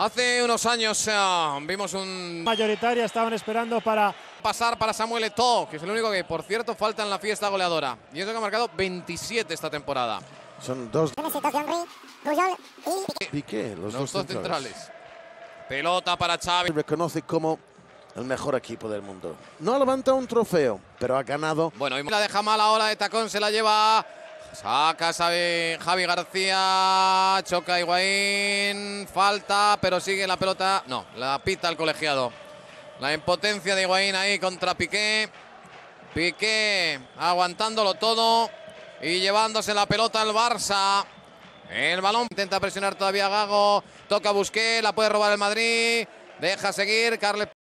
Hace unos años eh, vimos un... Mayoritaria estaban esperando para... Pasar para Samuel Eto'o, que es el único que, por cierto, falta en la fiesta goleadora. Y eso que ha marcado 27 esta temporada. Son dos... Piqué, los, dos, centrales. Pelota para Xavi. Reconoce como el mejor equipo del mundo. No levanta un trofeo, pero ha ganado. Bueno, y la deja mal ahora de tacón, se la lleva Saca Javi García, choca Higuaín, falta, pero sigue la pelota. No, la pita el colegiado. La impotencia de Higuaín ahí contra Piqué. Piqué aguantándolo todo y llevándose la pelota al Barça. El balón intenta presionar todavía a Gago, toca Busqué, la puede robar el Madrid, deja seguir, Carles